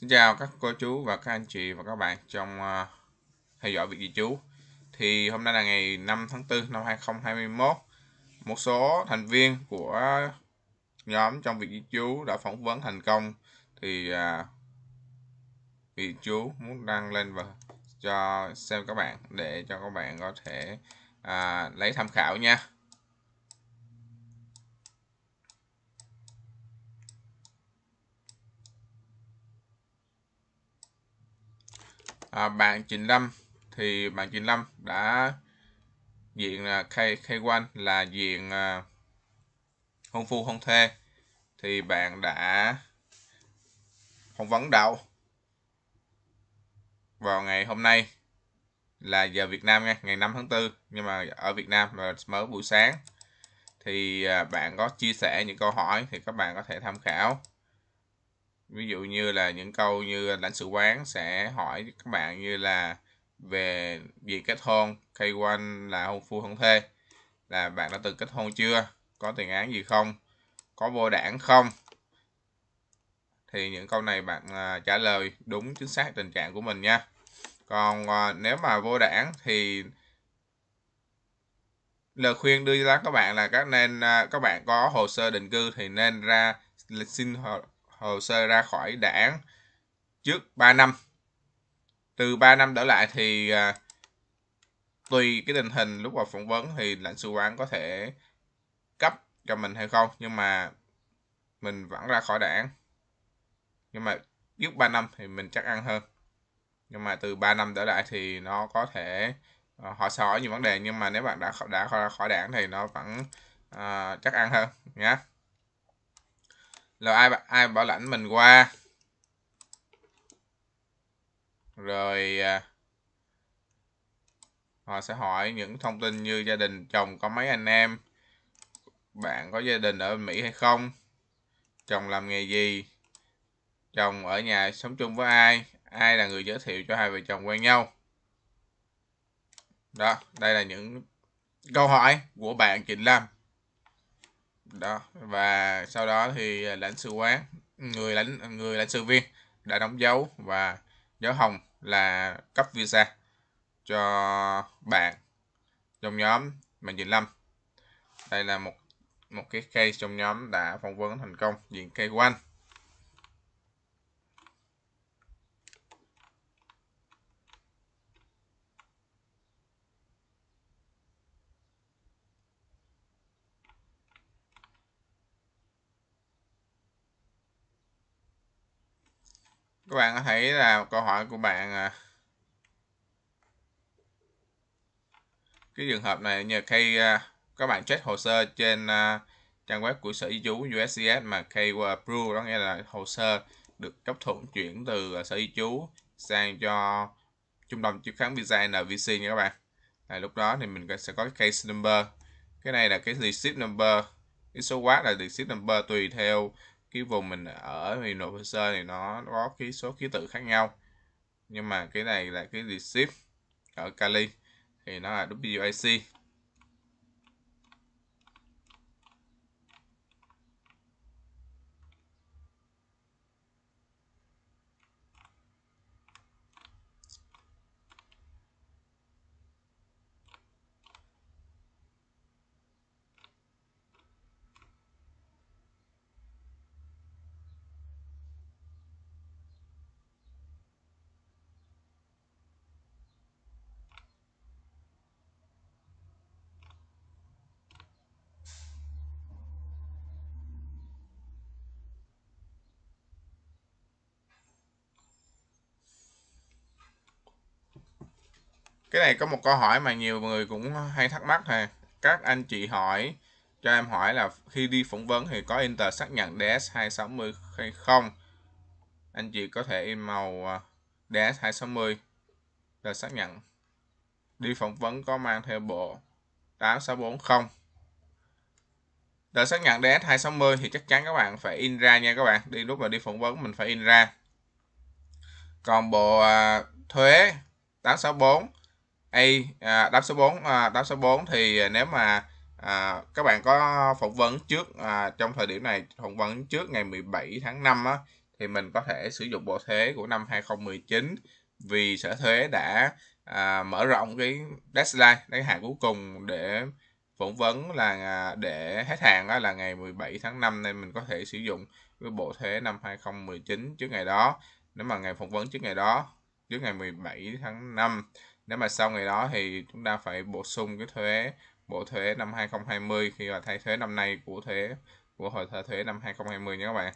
Xin chào các cô chú và các anh chị và các bạn trong uh, theo dõi việc ghi chú. Thì hôm nay là ngày 5 tháng 4 năm 2021. Một số thành viên của nhóm trong việc ghi chú đã phỏng vấn thành công thì uh, à, vị chú muốn đăng lên và cho xem các bạn để cho các bạn có thể uh, lấy tham khảo nha. à, bạn lâm thì bạn trình lâm đã diện à, khai khai quan là diện à, hôn phu hôn thê thì bạn đã phỏng vấn đậu vào ngày hôm nay là giờ Việt Nam nha, ngày 5 tháng 4 nhưng mà ở Việt Nam là mới buổi sáng thì à, bạn có chia sẻ những câu hỏi thì các bạn có thể tham khảo ví dụ như là những câu như lãnh sự quán sẽ hỏi các bạn như là về việc kết hôn K1 là hôn phu hôn thê là bạn đã từng kết hôn chưa có tiền án gì không có vô đảng không thì những câu này bạn à, trả lời đúng chính xác tình trạng của mình nha còn à, nếu mà vô đảng thì lời khuyên đưa ra các bạn là các nên à, các bạn có hồ sơ định cư thì nên ra xin hồ sơ ra khỏi đảng trước 3 năm. Từ 3 năm trở lại thì à, tùy cái tình hình lúc vào phỏng vấn thì lãnh sự quán có thể cấp cho mình hay không nhưng mà mình vẫn ra khỏi đảng. Nhưng mà trước 3 năm thì mình chắc ăn hơn. Nhưng mà từ 3 năm trở lại thì nó có thể à, họ sẽ hỏi nhiều vấn đề nhưng mà nếu bạn đã đã ra khỏi đảng thì nó vẫn à, chắc ăn hơn nhé là ai ai bảo lãnh mình qua rồi à, họ sẽ hỏi những thông tin như gia đình chồng có mấy anh em bạn có gia đình ở mỹ hay không chồng làm nghề gì chồng ở nhà sống chung với ai ai là người giới thiệu cho hai vợ chồng quen nhau đó đây là những câu hỏi của bạn Trịnh Lam đó và sau đó thì lãnh sự quán người lãnh người lãnh sự viên đã đóng dấu và dấu hồng là cấp visa cho bạn trong nhóm bạn Diệp Lâm đây là một một cái case trong nhóm đã phỏng vấn thành công diện case one các bạn có thấy là câu hỏi của bạn à, cái trường hợp này nhờ khi à, các bạn check hồ sơ trên à, trang web của sở di trú USCIS mà khi approve đó nghĩa là hồ sơ được cấp thuận chuyển từ sở di trú sang cho trung tâm chứng khoán visa NVC nha các bạn à, lúc đó thì mình sẽ có cái case number cái này là cái receipt number cái số quát là receipt number tùy theo cái vùng mình ở thì nộp hồ sơ thì nó có cái số ký tự khác nhau nhưng mà cái này là cái receipt ở Cali thì nó là WAC cái này có một câu hỏi mà nhiều người cũng hay thắc mắc nè các anh chị hỏi cho em hỏi là khi đi phỏng vấn thì có Inter xác nhận DS260 hay không anh chị có thể in màu DS260 là xác nhận đi phỏng vấn có mang theo bộ 864 không để xác nhận DS260 thì chắc chắn các bạn phải in ra nha các bạn đi lúc mà đi phỏng vấn mình phải in ra còn bộ à, thuế 864 A à, đáp số 4 à, đáp số 4 thì nếu mà à, các bạn có phỏng vấn trước à, trong thời điểm này phỏng vấn trước ngày 17 tháng 5 á, thì mình có thể sử dụng bộ thuế của năm 2019 vì sở thuế đã à, mở rộng cái deadline cái hạn cuối cùng để phỏng vấn là à, để hết hạn đó là ngày 17 tháng 5 nên mình có thể sử dụng cái bộ thuế năm 2019 trước ngày đó nếu mà ngày phỏng vấn trước ngày đó trước ngày 17 tháng 5 nếu mà sau ngày đó thì chúng ta phải bổ sung cái thuế bộ thuế năm 2020 khi mà thay thuế năm nay của thuế của hội thợ thuế năm 2020 nha các bạn.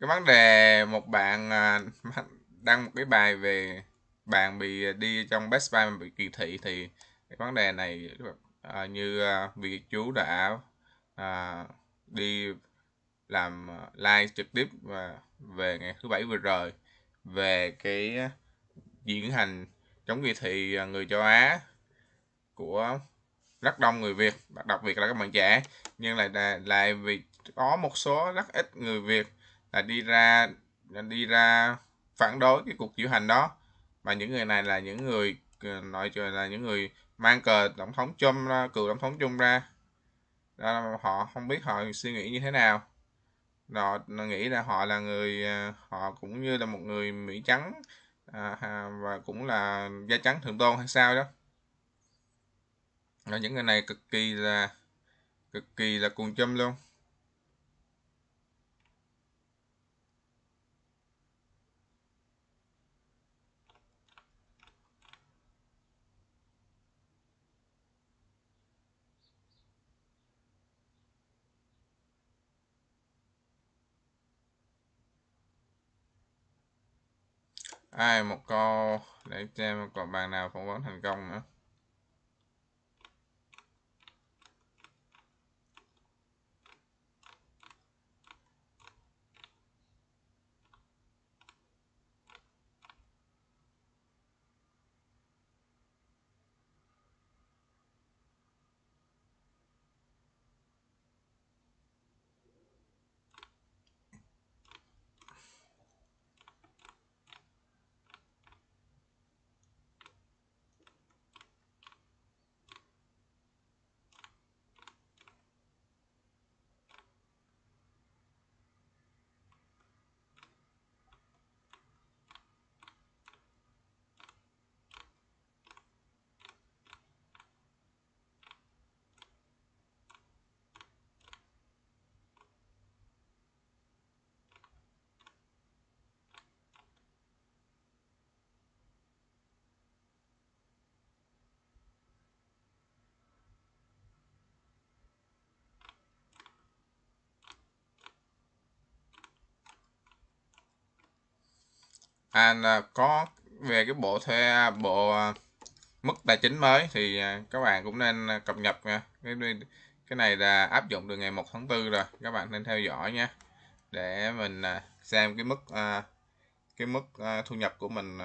cái vấn đề một bạn à, đăng một cái bài về bạn bị đi trong Best Buy bị kỳ thị thì cái vấn đề này à, như vị à, chú đã đi làm live trực tiếp và về ngày thứ bảy vừa rồi về cái diễn hành chống kỳ thị người châu Á của rất đông người Việt, đặc biệt là các bạn trẻ nhưng lại lại vì có một số rất ít người Việt là đi ra đi ra phản đối cái cuộc diễu hành đó mà những người này là những người ờ, nội trời là những người mang cờ tổng thống Trump ra cựu tổng thống Trump ra đó, họ không biết họ suy nghĩ như thế nào họ nghĩ là họ là người ờ, họ cũng như là một người mỹ trắng à, và cũng là da trắng thượng tôn hay sao đó những người này cực kỳ là cực kỳ là cuồng châm luôn ai một câu để xem còn bạn nào phỏng vấn thành công nữa anh à, có về cái bộ thuê à, bộ à, mức tài chính mới thì các bạn cũng nên cập nhật nha cái cái này là áp dụng từ ngày 1 tháng 4 rồi các bạn nên theo dõi nha để mình xem cái mức cái mức thu nhập của mình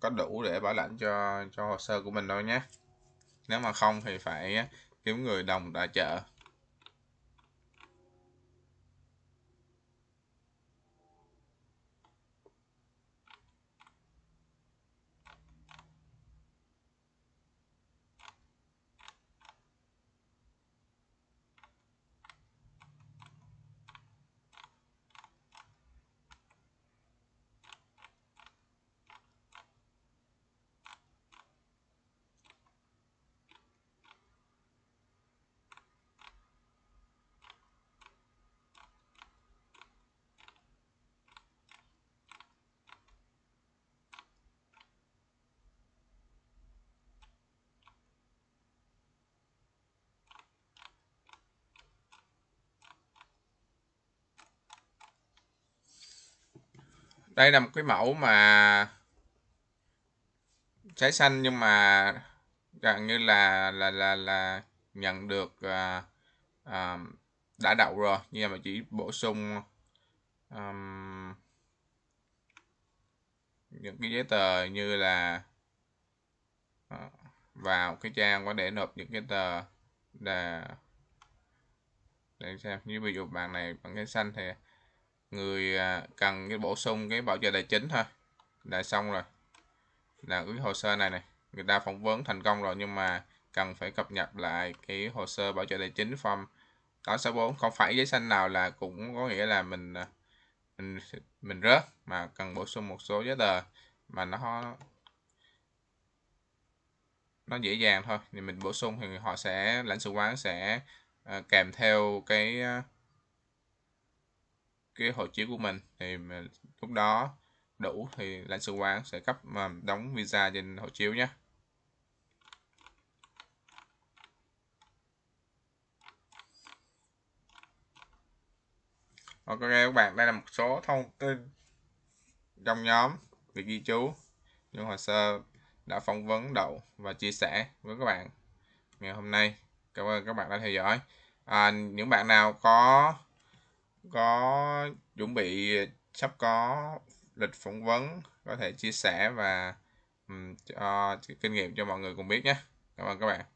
có đủ để bảo lãnh cho cho hồ sơ của mình đâu nhé nếu mà không thì phải kiếm người đồng tài trợ đây là một cái mẫu mà trái xanh nhưng mà gần như là là là là nhận được à, à, đã đậu rồi nhưng mà chỉ bổ sung um, những cái giấy tờ như là à, vào cái trang qua để nộp những cái tờ để để xem như ví dụ bạn này bằng cái xanh thì người à, cần cái bổ sung cái bảo trợ tài chính thôi là xong rồi là cái hồ sơ này này người ta phỏng vấn thành công rồi nhưng mà cần phải cập nhật lại cái hồ sơ bảo trợ tài chính form 864 không phải giấy xanh nào là cũng có nghĩa là mình à, mình mình rớt mà cần bổ sung một số giấy tờ mà nó nó dễ dàng thôi thì mình bổ sung thì họ sẽ lãnh sự quán sẽ uh, kèm theo cái uh, cái hộ chiếu của mình thì lúc đó đủ thì lãnh sự quán sẽ cấp mà đóng visa trên hộ chiếu nhé Ok các bạn, đây là một số thông tin trong nhóm về ghi chú những hồ sơ đã phỏng vấn đậu và chia sẻ với các bạn ngày hôm nay. Cảm ơn các bạn đã theo dõi. À, những bạn nào có có chuẩn bị sắp có lịch phỏng vấn có thể chia sẻ và um, cho, kinh nghiệm cho mọi người cùng biết nhé cảm ơn các bạn